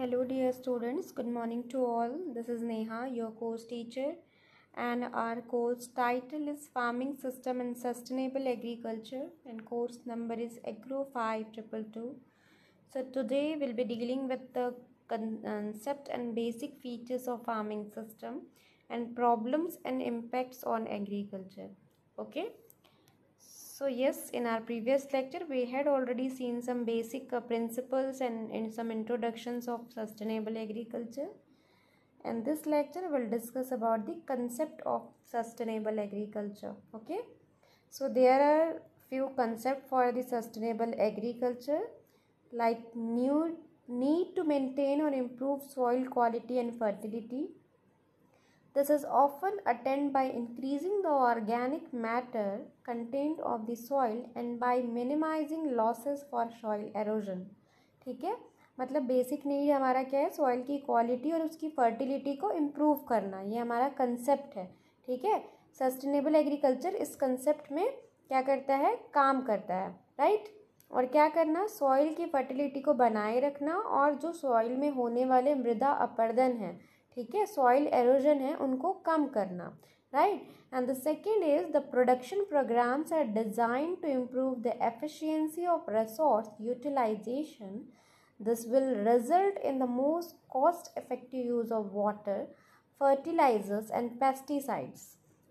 hello dear students good morning to all this is neha your course teacher and our course title is farming system and sustainable agriculture and course number is agro 5222 so today we'll be dealing with the concept and basic features of farming system and problems and impacts on agriculture okay so yes, in our previous lecture, we had already seen some basic uh, principles and, and some introductions of sustainable agriculture. And this lecture will discuss about the concept of sustainable agriculture. Okay. So there are few concepts for the sustainable agriculture like new need to maintain or improve soil quality and fertility This is often attained by increasing the organic matter content of the soil and by minimizing losses for soil erosion. ठीक है मतलब basic need हमारा क्या है soil की quality और उसकी fertility को इम्प्रूव करना ये हमारा कंसेप्ट है ठीक है सस्टेनेबल एग्रीकल्चर इस कंसेप्ट में क्या करता है काम करता है राइट और क्या करना सॉइल की फर्टिलिटी को बनाए रखना और जो सॉइल में होने वाले मृदा अपर्दन हैं ठीक है सॉइल एरोजन है उनको कम करना right and the second is the production programmes are design to improve the efficiency of resource utilisation this will result in the most cost effective use of water fertilisers and pesticides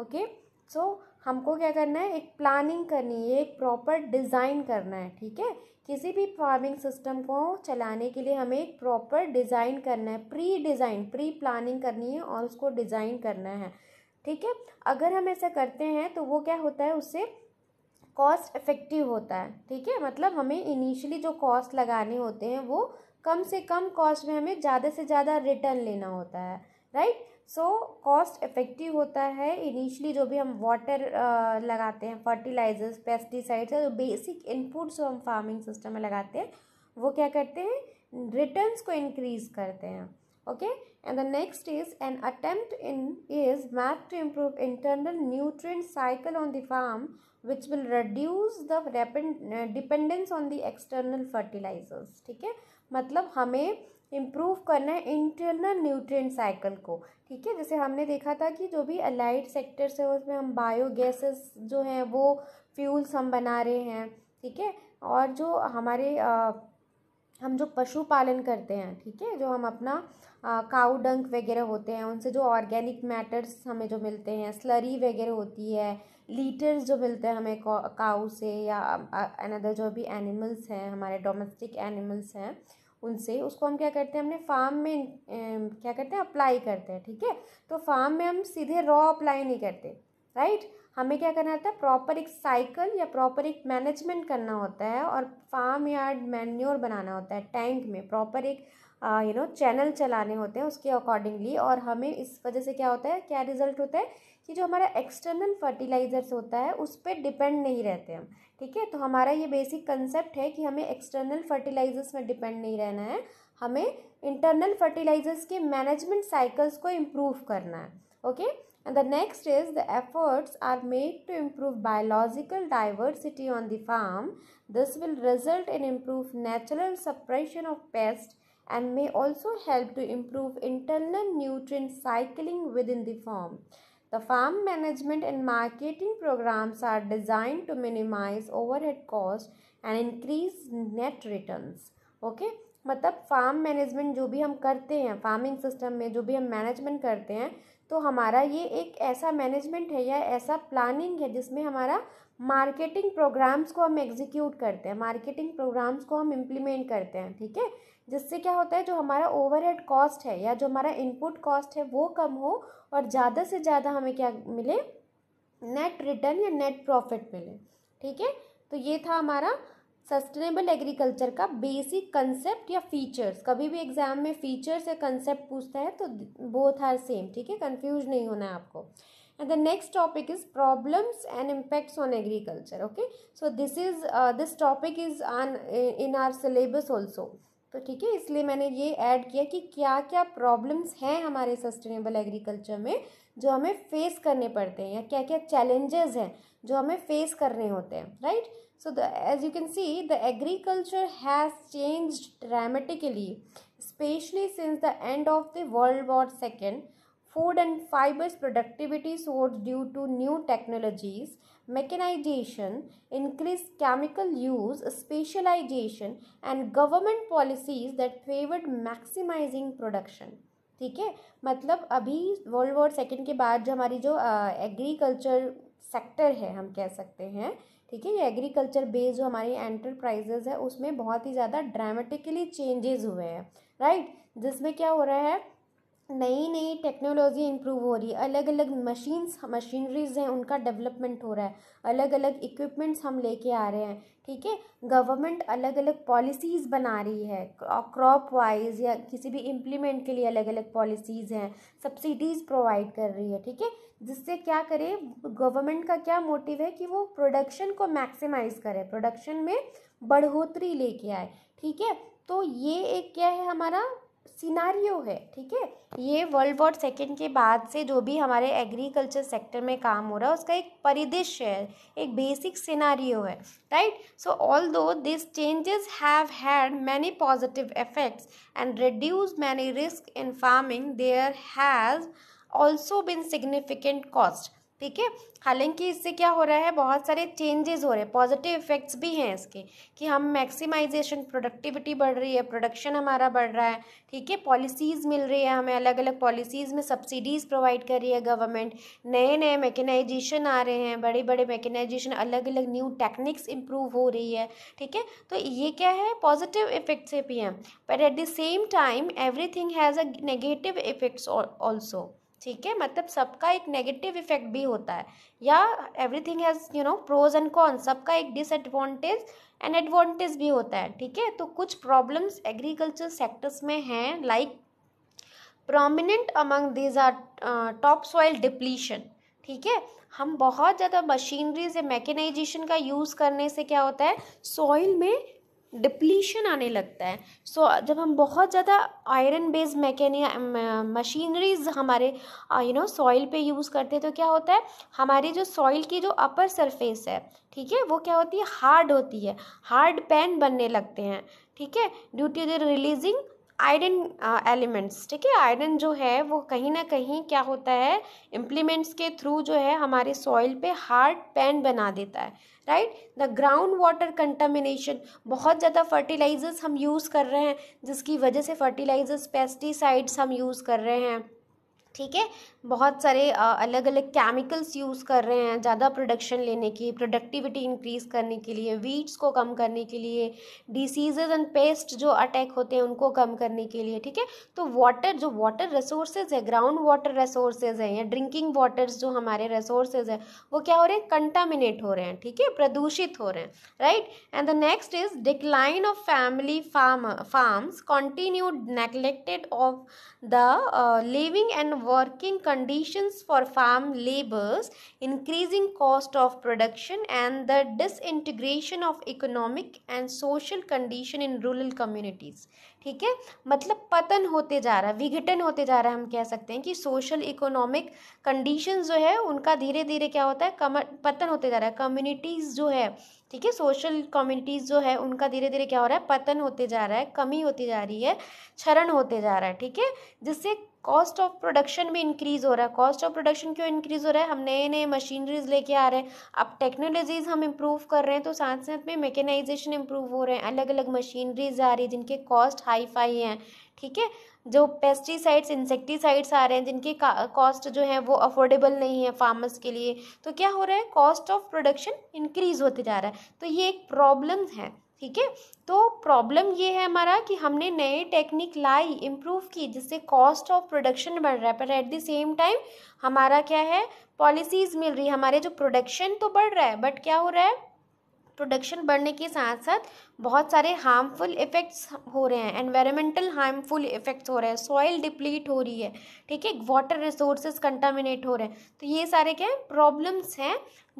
okay so हमको क्या करना है एक planning करनी है एक proper design करना है ठीक है किसी भी फार्मिंग सिस्टम को चलाने के लिए हमें एक प्रॉपर डिज़ाइन करना है प्री डिज़ाइन प्री प्लानिंग करनी है और उसको डिज़ाइन करना है ठीक है अगर हम ऐसा करते हैं तो वो क्या होता है उससे कॉस्ट इफ़ेक्टिव होता है ठीक है मतलब हमें इनिशियली जो कॉस्ट लगाने होते हैं वो कम से कम कॉस्ट में हमें ज़्यादा से ज़्यादा रिटर्न लेना होता है राइट सो कॉस्ट इफ़ेक्टिव होता है इनिशियली जो भी हम वाटर uh, लगाते हैं फर्टिलाइजर्स पेस्टिसाइड्स जो बेसिक इनपुट्स जो हम फार्मिंग सिस्टम में लगाते हैं वो क्या करते हैं रिटर्न को इनक्रीज करते हैं okay and the next is an attempt in is math to improve internal nutrient cycle on the farm which will reduce the dependence on the external fertilisers ठीक है मतलब हमें इम्प्रूव करना है इंटरनल न्यूट्रिएंट साइकिल को ठीक है जैसे हमने देखा था कि जो भी अलाइड सेक्टर्स है उसमें हम बायो गैसेस जो हैं वो फ्यूल्स हम बना रहे हैं ठीक है और जो हमारे आ, हम जो पशु पालन करते हैं ठीक है जो हम अपना काउडंक डंक वगैरह होते हैं उनसे जो ऑर्गेनिक मैटर्स हमें जो मिलते हैं स्लरी वगैरह होती है लीटर्स जो मिलते हैं हमें काऊ से या अनदर जो भी एनिमल्स हैं हमारे डोमेस्टिक एनिमल्स हैं उनसे उसको हम क्या करते हैं हमने फार्म में क्या करते हैं अप्लाई करते हैं ठीक है तो फार्म में हम सीधे रॉ अप्लाई नहीं करते राइट हमें क्या करना होता है प्रॉपर एक साइकिल या प्रॉपर एक मैनेजमेंट करना होता है और फार्म यार्ड मैन्योर बनाना होता है टैंक में प्रॉपर एक यू नो चैनल चलाने होते हैं उसके अकॉर्डिंगली और हमें इस वजह से क्या होता है क्या रिजल्ट होता है कि जो हमारा एक्सटर्नल फर्टिलाइजर्स होता है उस पर डिपेंड नहीं रहते हम ठीक है तो हमारा ये बेसिक कंसेप्ट है कि हमें एक्सटर्नल फर्टिलाइजर्स में डिपेंड नहीं रहना है हमें इंटरनल फर्टिलाइजर्स के मैनेजमेंट साइकिल्स को इम्प्रूव करना है okay and the next is the efforts are made to improve biological diversity on the farm this will result in improve natural suppression of pest and may also help to improve internal nutrient cycling within the farm The farm management and marketing programs are designed to minimize overhead cost and increase net returns. Okay? मतलब farm management जो भी हम करते हैं farming system में जो भी हम मैनेजमेंट करते हैं तो हमारा ये एक ऐसा मैनेजमेंट है या ऐसा प्लानिंग है जिसमें हमारा मार्केटिंग प्रोग्राम्स को हम एग्जीक्यूट करते हैं मार्केटिंग प्रोग्राम्स को हम इम्प्लीमेंट करते हैं ठीक है जिससे क्या होता है जो हमारा ओवरहेड कॉस्ट है या जो हमारा इनपुट कॉस्ट है वो कम हो और ज़्यादा से ज़्यादा हमें क्या मिले नेट रिटर्न या नेट प्रॉफिट मिले ठीक है तो ये था हमारा सस्टेनेबल एग्रीकल्चर का बेसिक कंसेप्ट या फीचर्स कभी भी एग्जाम में फीचर्स या कंसेप्ट पूछता है तो बोथ आर सेम ठीक है कंफ्यूज नहीं होना है आपको and the next topic is problems and impacts on agriculture okay so this is this topic is on in our syllabus also तो ठीक है इसलिए मैंने ये ऐड किया कि क्या क्या प्रॉब्लम्स हैं हमारे सस्टेनेबल एग्रीकल्चर में जो हमें फेस करने पड़ते हैं या क्या क्या चैलेंजेस हैं जो हमें फेस करने होते हैं right so the as you can see the agriculture has changed dramatically especially since the end of the world war ii food and fibers productivity soared due to new technologies mechanization increased chemical use specialization and government policies that favored maximizing production ठीक है मतलब अभी world war second के बाद जो हमारी जो agriculture sector है हम कह सकते हैं ठीक है ये एग्रीकल्चर बेस्ड जो हमारी एंटरप्राइजेज है उसमें बहुत ही ज़्यादा ड्रामेटिकली चेंजेस हुए हैं राइट जिसमें क्या हो रहा है नई नई टेक्नोलॉजी इम्प्रूव हो रही है अलग अलग मशीन्स मशीनरीज हैं उनका डेवलपमेंट हो रहा है अलग अलग इक्विपमेंट्स हम लेके आ रहे हैं ठीक है गवर्नमेंट अलग अलग पॉलिसीज़ बना रही है क्रॉप वाइज या किसी भी इम्प्लीमेंट के लिए अलग अलग पॉलिसीज़ हैं सब्सिडीज़ प्रोवाइड कर रही है ठीक है जिससे क्या करे गवर्नमेंट का क्या मोटिव है कि वो प्रोडक्शन को मैक्सिमाइज करे प्रोडक्शन में बढ़ोतरी लेके आए ठीक है तो ये एक क्या है हमारा सिनारियो है ठीक है ये वर्ल्ड वॉर सेकेंड के बाद से जो भी हमारे एग्रीकल्चर सेक्टर में काम हो रहा है उसका एक परिदृश्य है एक बेसिक सिनारियो है right so although this changes have had many positive effects and reduce many risk in farming there has also been significant cost ठीक है हालांकि इससे क्या हो रहा है बहुत सारे चेंजेस हो रहे हैं पॉजिटिव इफेक्ट्स भी हैं इसके कि हम मैक्सिमाइजेशन प्रोडक्टिविटी बढ़ रही है प्रोडक्शन हमारा बढ़ रहा है ठीक है पॉलिसीज़ मिल रही है हमें अलग अलग पॉलिसीज़ में सब्सिडीज़ प्रोवाइड कर रही है गवर्नमेंट नए नए मैकेनाइजेशन आ रहे हैं बड़े बड़े मैकेनाइजेशन अलग अलग न्यू टेक्निक्स इम्प्रूव हो रही है ठीक है तो ये क्या है पॉजिटिव इफेक्ट्स भी हैं but at the same time thing has a negative effects also ठीक है मतलब सबका एक नेगेटिव इफेक्ट भी होता है या everything has you know pros and con सबका एक डिसएडवांटेज एंड एडवांटेज भी होता है ठीक है तो कुछ प्रॉब्लम्स एग्रीकल्चर सेक्टर्स में हैं like prominent among these are top soil depletion ठीक है हम बहुत ज़्यादा मशीनरीज या मैकेनाइजेशन का यूज़ करने से क्या होता है सॉइल में डिप्लीशन आने लगता है सो so, जब हम बहुत ज़्यादा आयरन बेस्ड मैकेनिक मशीनरीज हमारे यू नो सॉइल पे यूज़ करते हैं तो क्या होता है हमारी जो सॉइल की जो अपर सरफेस है ठीक है वो क्या होती है हार्ड होती है हार्ड पैन बनने लगते हैं ठीक है due to the releasing iron elements ठीक है आयरन जो है वो कहीं ना कहीं क्या होता है इम्प्लीमेंट्स के थ्रू जो है हमारे सॉइल पे हार्ड पैन बना देता है right the ground water contamination बहुत ज़्यादा फर्टिलाइजर्स हम यूज़ कर रहे हैं जिसकी वजह से फर्टिलाइजर्स पेस्टिसाइड्स हम यूज़ कर रहे हैं ठीक है बहुत सारे अलग अलग केमिकल्स यूज़ कर रहे हैं ज़्यादा प्रोडक्शन लेने की प्रोडक्टिविटी इंक्रीज़ करने के लिए वीड्स को कम करने के लिए डिसीजेज एंड पेस्ट जो अटैक होते हैं उनको कम करने के लिए ठीक है तो वाटर जो वाटर रिसोर्सेज है ग्राउंड वाटर रिसोर्सेज है या ड्रिंकिंग वाटर्स जो हमारे रिसोर्सेज है वो क्या हो रहे हैं कंटामिनेट हो रहे हैं ठीक है प्रदूषित हो रहे हैं right and the next is decline of family farm farms continued neglected of the uh, living and working conditions for farm laborers, increasing cost of production and the disintegration of economic and social condition in rural communities. ठीक है मतलब पतन होते जा रहा है विघटन होते जा रहा है हम कह सकते हैं कि सोशल इकोनॉमिक कंडीशन जो है उनका धीरे धीरे क्या होता है कम पतन होते जा रहा है कम्युनिटीज़ जो है ठीक है सोशल कम्युनिटीज़ जो है उनका धीरे धीरे क्या हो रहा है पतन होते जा रहा है कमी होती जा रही है क्षरण होते जा रहा है ठीक है जिससे कॉस्ट ऑफ प्रोडक्शन भी इंक्रीज़ हो रहा है कॉस्ट ऑफ प्रोडक्शन क्यों इंक्रीज़ हो रहा है हम नए नए मशीनरीज लेके आ रहे हैं अब टेक्नोलॉजीज़ हम इम्प्रूव कर रहे हैं तो साथ साथ में मैकेनाइजेशन इम्प्रूव हो रहे हैं अलग अलग मशीनरीज आ रही है जिनके कॉस्ट हाई फाई हैं ठीक है जो पेस्टिसाइड्स इंसेक्टिसाइड्स आ रहे हैं जिनकी कॉस्ट जो है वो अफोर्डेबल नहीं है फार्मर्स के लिए तो क्या हो रहा है कॉस्ट ऑफ प्रोडक्शन इंक्रीज होते जा रहा है तो ये एक प्रॉब्लम है ठीक है तो प्रॉब्लम ये है हमारा कि हमने नए टेक्निक लाई इम्प्रूव की जिससे कॉस्ट ऑफ प्रोडक्शन बढ़ रहा है पर एट द सेम टाइम हमारा क्या है पॉलिसीज़ मिल रही है हमारे जो प्रोडक्शन तो बढ़ रहा है बट क्या हो रहा है प्रोडक्शन बढ़ने के साथ साथ बहुत सारे हार्मफुल इफ़ेक्ट्स हो रहे हैं एनवायरमेंटल हार्मफुल इफ़ेक्ट्स हो रहे हैं सॉइल डिप्लीट हो रही है ठीक है वाटर रिसोर्सेज कंटामिनेट हो रहे हैं तो ये सारे क्या प्रॉब्लम्स हैं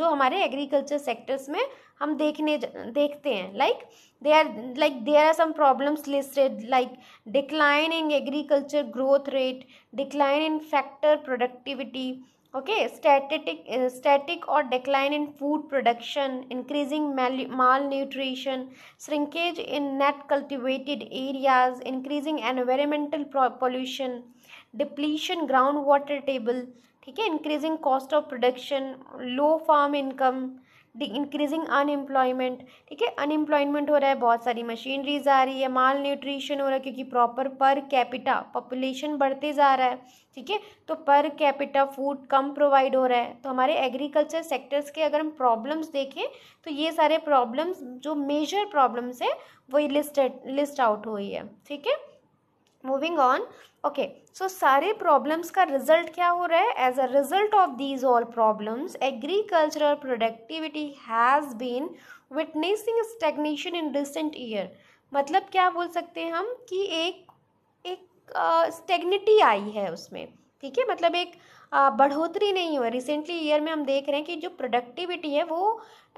जो हमारे एग्रीकल्चर सेक्टर्स में हम देखने देखते हैं like they are like they are some problems listed like decline in agriculture growth rate decline in factor productivity okay static static और decline in food production increasing malnutrition shrinkage in net cultivated areas increasing environmental pollution depletion ground water table ठीक है increasing cost of production low farm income increasing unemployment ठीक है unemployment हो रहा है बहुत सारी मशीनरीज आ रही है माल न्यूट्रिशन हो रहा है क्योंकि प्रॉपर पर कैपिटा पॉपुलेशन बढ़ते जा रहा है ठीक है तो पर कैपिटा फूड कम प्रोवाइड हो रहा है तो हमारे एग्रीकल्चर सेक्टर्स के अगर हम प्रॉब्लम्स देखें तो ये सारे प्रॉब्लम्स जो मेजर प्रॉब्लम्स हैं वही लिस्टेड लिस्ट आउट हुई है ठीक है मूविंग ऑन ओके सो सारे प्रॉब्लम्स का रिजल्ट क्या हो रहा है as a result of these all problems agricultural productivity has been witnessing stagnation in recent year मतलब क्या बोल सकते हैं हम कि एक एक स्टेग्निटी uh, आई है उसमें ठीक है मतलब एक uh, बढ़ोतरी नहीं हुआ रिसेंटली ईयर में हम देख रहे हैं कि जो प्रोडक्टिविटी है वो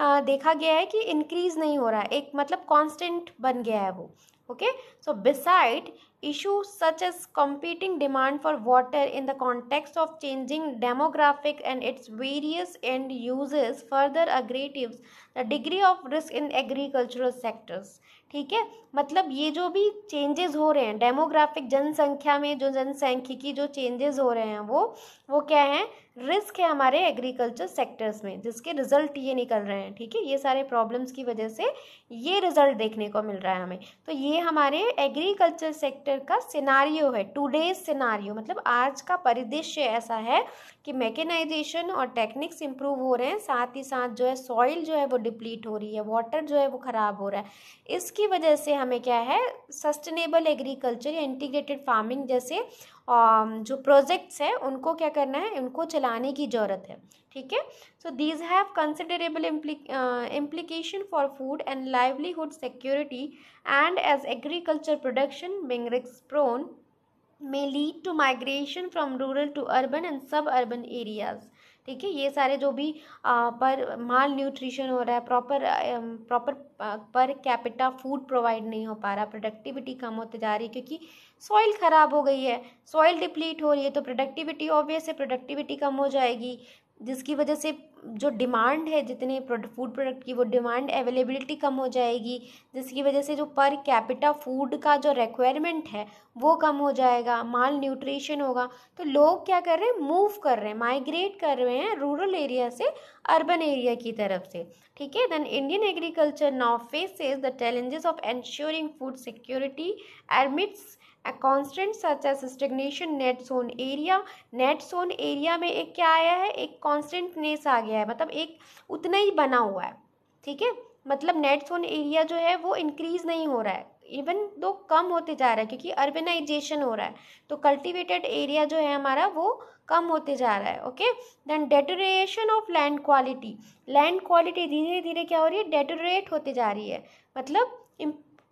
uh, देखा गया है कि इंक्रीज़ नहीं हो रहा है एक मतलब कांस्टेंट बन गया है वो okay so beside issues such as competing demand for water in the context of changing demographic and its various end uses further aggravates the degree of risk in agricultural sectors ठीक है मतलब ये जो भी चेंजेस हो रहे हैं demographic जनसंख्या में जो जनसंख्यिकी जो चेंजेस हो रहे हैं वो वो क्या हैं रिस्क है हमारे एग्रीकल्चर सेक्टर्स में जिसके रिजल्ट ये निकल रहे हैं ठीक है ये सारे प्रॉब्लम्स की वजह से ये रिजल्ट देखने को मिल रहा है हमें तो ये हमारे एग्रीकल्चर सेक्टर का सिनारियो है टूडेज सिनारियो मतलब आज का परिदृश्य ऐसा है कि मैकेनाइजेशन और टेक्निक्स इंप्रूव हो रहे हैं साथ ही साथ जो है सॉइल जो है वो डिप्लीट हो रही है वाटर जो है वो ख़राब हो रहा है इसकी वजह से हमें क्या है सस्टेनेबल एग्रीकल्चर या इंटीग्रेटेड फार्मिंग जैसे Um, जो प्रोजेक्ट्स हैं उनको क्या करना है उनको चलाने की ज़रूरत है ठीक है so these have considerable implication for food and livelihood security and as agriculture production being रिक्स prone lead to migration from rural to urban and suburban areas ठीक है ये सारे जो भी आ, पर माल न्यूट्रिशन हो रहा है proper proper per capita food provide नहीं हो पा रहा प्रोडक्टिविटी कम होते जा रही है क्योंकि सॉइल ख़राब हो गई है सॉइल डिप्लीट हो रही है तो प्रोडक्टिविटी ऑब्वियस है प्रोडक्टिविटी कम हो जाएगी जिसकी वजह से जो डिमांड है जितने फूड प्रोडक्ट की वो डिमांड अवेलेबिलिटी कम हो जाएगी जिसकी वजह से जो पर कैपिटा फूड का जो रिक्वायरमेंट है वो कम हो जाएगा माल न्यूट्रिशन होगा तो लोग क्या कर रहे हैं मूव कर रहे हैं माइग्रेट कर रहे हैं रूरल एरिया से अर्बन एरिया की तरफ से ठीक है then Indian agriculture now is the challenges of ensuring food security admits A constant such as stagnation net zone area net zone area में एक क्या आया है एक कॉन्स्टेंटनेस आ गया है मतलब एक उतना ही बना हुआ है ठीक है मतलब नेट सोन एरिया जो है वो इंक्रीज नहीं हो रहा है इवन दो कम होते जा रहा है क्योंकि अर्बेनाइजेशन हो रहा है तो कल्टिवेटेड एरिया जो है हमारा वो कम होते जा रहा है okay then deterioration of land quality land quality धीरे धीरे क्या हो रही है डेटोरेट होते जा रही है मतलब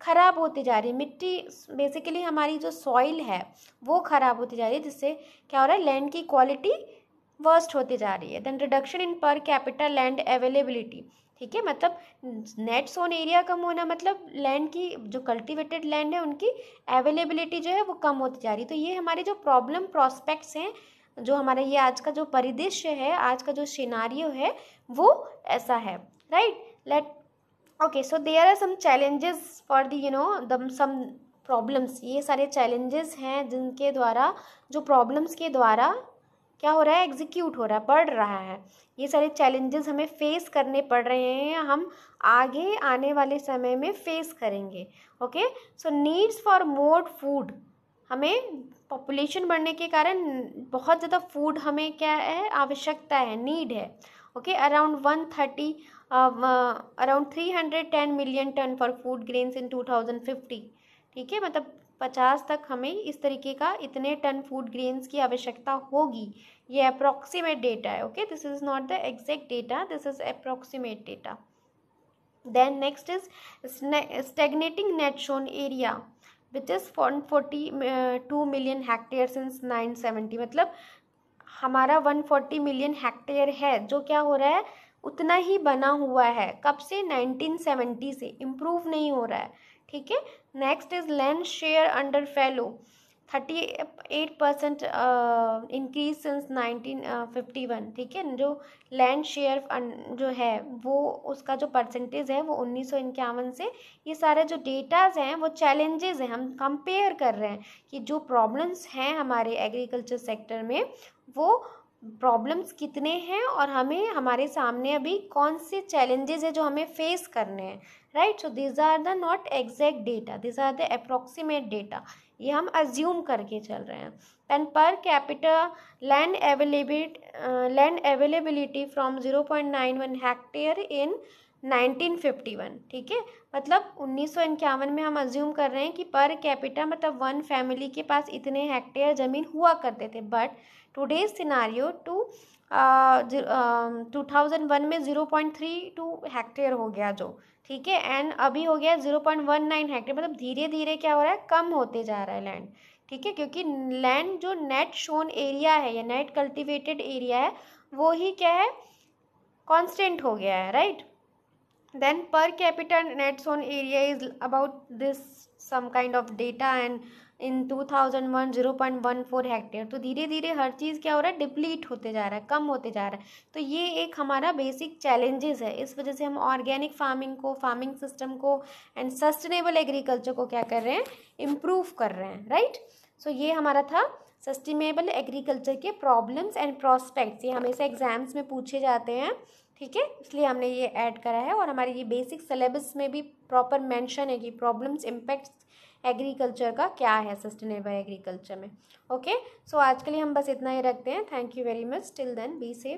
ख़राब होती जा रही है मिट्टी बेसिकली हमारी जो सॉइल है वो ख़राब होती जा रही है जिससे क्या हो रहा है लैंड की क्वालिटी वर्स्ट होती जा रही है देन रिडक्शन इन पर कैपिटल लैंड अवेलेबिलिटी ठीक है मतलब नेट सोन एरिया कम होना मतलब लैंड की जो कल्टीवेटेड लैंड है उनकी अवेलेबिलिटी जो है वो कम होती जा रही है तो ये हमारे जो प्रॉब्लम प्रॉस्पेक्ट्स हैं जो हमारा ये आज का जो परिदृश्य है आज का जो सिनारियो है वो ऐसा है right let okay so there are some challenges for the you know the some problems ये सारे challenges हैं जिनके द्वारा जो problems के द्वारा क्या हो रहा है एग्जीक्यूट हो रहा है बढ़ रहा है ये सारे चैलेंजेस हमें फेस करने पड़ रहे हैं हम आगे आने वाले समय में फेस करेंगे okay so needs for more food हमें पॉपुलेशन बढ़ने के कारण बहुत ज़्यादा फूड हमें क्या है आवश्यकता है नीड है okay around one thirty around three hundred ten million tonne for food grains in two thousand fifty ठीक है मतलब पचास तक हमें इस तरीके का इतने टन फूड ग्रेन्स की आवश्यकता होगी ये अप्रॉक्सीमेट डेटा है okay this is not the exact data this is approximate data next is stagnating net sown area which is which forty two million hectare since seventy मतलब हमारा one forty million hectare है जो क्या हो रहा है उतना ही बना हुआ है कब से 1970 से इम्प्रूव नहीं हो रहा है ठीक है next is land share under fallow thirty eight percent increase since nineteen fifty one ठीक है जो लैंड शेयर अं, जो है वो उसका जो परसेंटेज है वो उन्नीस सौ इक्यावन से ये सारे जो डेटाज हैं वो चैलेंजेस हैं हम कंपेयर कर रहे हैं कि जो प्रॉब्लम्स हैं हमारे एग्रीकल्चर सेक्टर में वो प्रॉब्लम्स कितने हैं और हमें हमारे सामने अभी कौन से चैलेंजेस है जो हमें फेस करने हैं right so these are the not exact data these are the approximate data ये हम अज्यूम करके चल रहे हैं and per capita land availability land availability from zero point nine one hectare in 1951 ठीक है मतलब उन्नीस में हम अज्यूम कर रहे हैं कि पर कैपिटा मतलब वन फैमिली के पास इतने हेक्टेयर ज़मीन हुआ करते थे but today's scenario two two thousand one में zero point three two hectare हो गया जो ठीक है एंड अभी हो गया zero point one nine hectare मतलब धीरे धीरे क्या हो रहा है कम होते जा रहा है लैंड ठीक है क्योंकि लैंड जो नेट शोन एरिया है या नेट कल्टिवेटेड एरिया है वो ही क्या है कॉन्स्टेंट हो गया है right then per capital net sown area is about this some kind of data and in 2001 0.14 hectare तो धीरे धीरे हर चीज़ क्या हो रहा है डिप्लीट होते जा रहा है कम होते जा रहा है तो ये एक हमारा बेसिक चैलेंजेस है इस वजह से हम ऑर्गेनिक फार्मिंग को फार्मिंग सिस्टम को एंड सस्टेनेबल एग्रीकल्चर को क्या कर रहे हैं इम्प्रूव कर रहे हैं राइट सो ये हमारा था सस्टेनेबल एग्रीकल्चर के प्रॉब्लम्स एंड प्रॉस्पेक्ट्स ये हमेशा एग्जाम्स में पूछे जाते हैं ठीक है इसलिए हमने ये ऐड करा है और हमारे ये बेसिक सिलेबस में भी प्रॉपर मेंशन है कि प्रॉब्लम्स इम्पैक्ट्स एग्रीकल्चर का क्या है सस्टेनेबल एग्रीकल्चर में ओके सो आज के लिए हम बस इतना ही रखते हैं thank you very much till then be safe